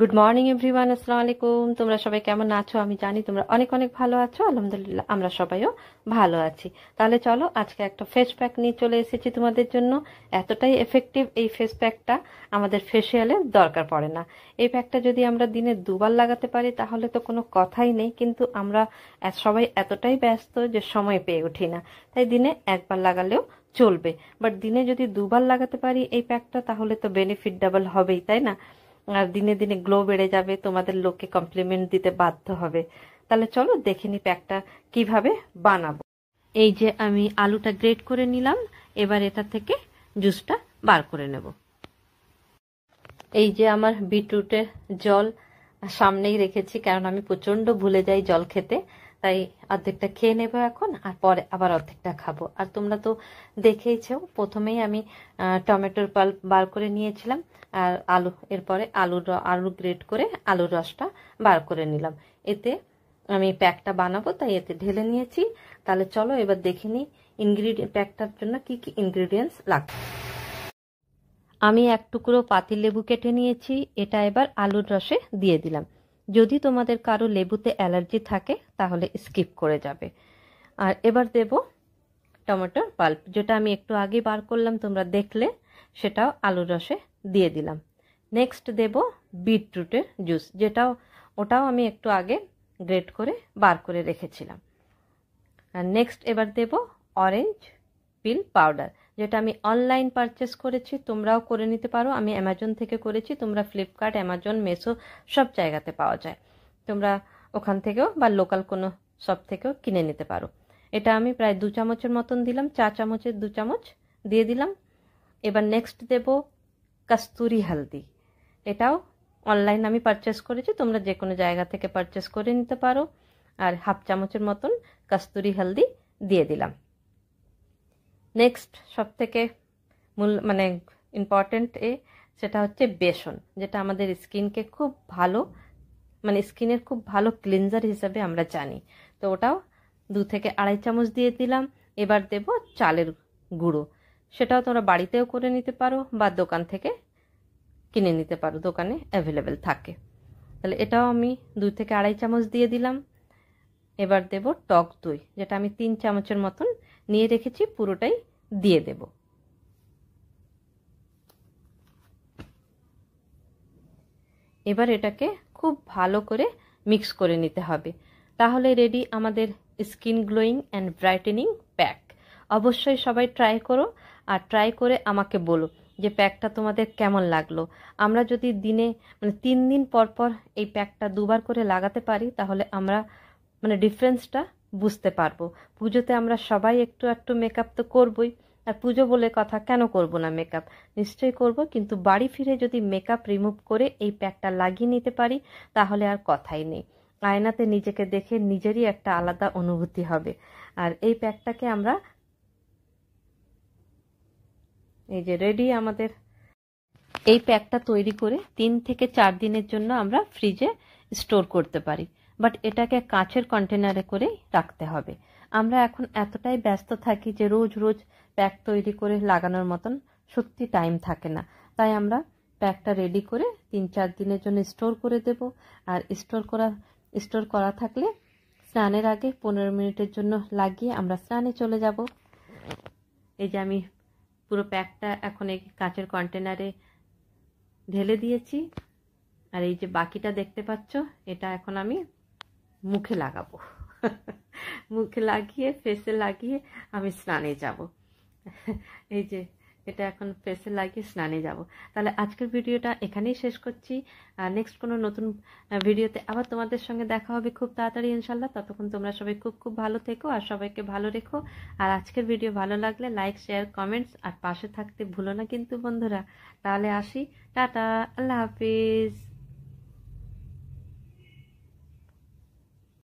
good morning everyone আসসালামু আলাইকুম তোমরা সবাই কেমন আছো আমি জানি তোমরা অনেক অনেক ভালো আছো আলহামদুলিল্লাহ আমরা সবাইও ভালো আছি তাহলে চলো আজকে একটা ফেস প্যাক নিয়ে চলে এসেছি তোমাদের জন্য এতটাই এফেক্টিভ এই ফেস প্যাকটা আমাদের ফেসিয়ালের দরকার পড়ে না এই প্যাকটা যদি আমরা দিনে দুবার লাগাতে পারি তাহলে তো কোনো কথাই নেই কিন্তু আমরা সবাই এতটাই ব্যস্ত যে সময় পেয়ে উঠি না তাই দিনে একবার লাগালেও চলবে বাট দিনে যদি দুবার লাগাতে পারি এই প্যাকটা তাহলে তো বেনিফিট ডাবল হবেই তাই না আর দিনে দিনে গ্লো বেড়ে যাবে তোমাদের লোককে কমপ্লিমেন্ট দিতে বাধ্য হবে তাহলে চলো দেখে নি প্যাকটা কিভাবে বানাবো এই যে আমি আলুটা গ্রেট করে নিলাম এবার এটা থেকে জুসটা বার করে নেব এই যে আমার বিটরুটের জল সামনেই রেখেছি কারণ আমি প্রচণ্ড ভুলে যাই জল খেতে তাই অর্ধেকটা খেয়ে নেব এখন আর পরে আবার অর্ধেকটা খাবো আর তোমরা তো দেখেইছো প্রথমেই আমি টমেটোর পাল্প বার করে নিয়েছিলাম আর আলু এরপরে আলুর আলু গ্রেট করে আলুর রসটা বার করে নিলাম এতে আমি প্যাকটা বানাবো তাই এতে ঢেলে নিয়েছি তাহলে চলো এবার দেখে নিই ইনগ্রিডিয়েন্ট প্যাকটার জন্য কি কি ইনগ্রিডিয়েন্টস লাগবে আমি এক টুকরো পাতিলেবু কেটে নিয়েছি এটা এবার আলুর রসে দিয়ে দিলাম যদি তোমাদের কারো লেবুতে অ্যালার্জি থাকে তাহলে স্কিপ করে যাবে আর এবার দেব টমেটোর পাল্প যেটা আমি একটু আগে বার করলাম তোমরা দেখলে সেটাও আলুর রসে দিয়ে দিলাম নেক্সট দেব বিটরুটের জুস যেটাও ওটাও আমি একটু আগে গ্রেট করে বার করে রেখেছিলাম আর নেক্সট এবার দেব অরেঞ্জ পিল পাউডার যেটা আমি অনলাইন পারচেস করেছি তোমরাও করে নিতে পারো আমি অ্যামাজন থেকে করেছি তোমরা ফ্লিপকার্ট অ্যামাজন মেসো সব জায়গাতে পাওয়া যায় তোমরা ওখান থেকেও বা লোকাল কোনো সব থেকেও কিনে নিতে পারো এটা আমি প্রায় দু চামচের মতন দিলাম চা চামচের দু চামচ দিয়ে দিলাম এবার নেক্সট দেব কাস্তুরি হালদি এটাও অনলাইন আমি পারচেস করেছি তোমরা যে কোনো জায়গা থেকে পারচেস করে নিতে পারো আর হাফ চামচের মতন কাস্তুরি হালদি দিয়ে দিলাম নেক্সট সব থেকে মূল মানে ইম্পর্ট্যান্ট এ সেটা হচ্ছে বেসন যেটা আমাদের স্কিনকে খুব ভালো মানে স্কিনের খুব ভালো ক্লিনজার হিসাবে আমরা জানি তো ওটাও দু থেকে আড়াই চামচ দিয়ে দিলাম এবার দেব চালের গুঁড়ো সেটাও তোমরা বাড়িতেও করে নিতে পারো বা দোকান থেকে কিনে নিতে পারো দোকানে অ্যাভেলেবেল থাকে তাহলে এটাও আমি দু থেকে আড়াই চামচ দিয়ে দিলাম এবার দেব টক দই যেটা আমি তিন চামচের মতন নিয়ে রেখেছি পুরোটাই দিয়ে দেব এবার এটাকে খুব ভালো করে মিক্স করে নিতে হবে তাহলে রেডি আমাদের skin glowing and brightening pack অবশ্যই সবাই ট্রাই করো আর ট্রাই করে আমাকে বলো যে প্যাকটা তোমাদের কেমন লাগলো আমরা যদি দিনে মানে তিন দিন পর পর এই প্যাকটা দুবার করে লাগাতে পারি তাহলে আমরা মানে ডিফারেন্সটা বুঝতে পারবো পুজোতে আমরা সবাই একটু একটু মেকআপ তো করবই আর পুজো বলে কথা কেন করব না মেকআপ নিশ্চয়ই করব কিন্তু বাড়ি ফিরে যদি মেকআপ রিমুভ করে এই প্যাকটা লাগিয়ে নিতে পারি তাহলে আর কথাই নেই আয়নাতে নিজেকে দেখে নিজেরই একটা আলাদা অনুভূতি হবে আর এই প্যাকটাকে আমরা এই যে রেডি আমাদের এই প্যাকটা তৈরি করে তিন থেকে চার দিনের জন্য আমরা ফ্রিজে স্টোর করতে পারি বাট এটাকে কাঁচের কন্টেনারে করে রাখতে হবে আমরা এখন এতটাই ব্যস্ত থাকি যে রোজ রোজ প্যাক তৈরি করে লাগানোর মতন সত্যি টাইম থাকে না তাই আমরা প্যাকটা রেডি করে তিন চার দিনের জন্য স্টোর করে দেব আর স্টোর করা স্টোর করা থাকলে স্নানের আগে পনেরো মিনিটের জন্য লাগিয়ে আমরা স্নানে চলে যাব এই যে আমি পুরো প্যাকটা এখন এই কাঁচের কন্টেনারে ঢেলে দিয়েছি আর এই যে বাকিটা দেখতে পাচ্ছ এটা এখন আমি মুখে লাগাবো মুখে লাগিয়ে ফেসে লাগিয়ে আমি স্নানে যাব এই যে এটা এখন ফেসে লাগিয়ে স্নানে যাব তাহলে আজকের ভিডিওটা এখানেই শেষ করছি নেক্সট কোনো নতুন ভিডিওতে আবার তোমাদের সঙ্গে দেখা হবে খুব তাড়াতাড়ি ইনশাল্লাহ ততক্ষণ তোমরা সবাই খুব খুব ভালো থেকো আর সবাইকে ভালো রেখো আর আজকের ভিডিও ভালো লাগলে লাইক শেয়ার কমেন্টস আর পাশে থাকতে ভুলো না কিন্তু বন্ধুরা তাহলে আসি টাটা আল্লাহ হাফিজ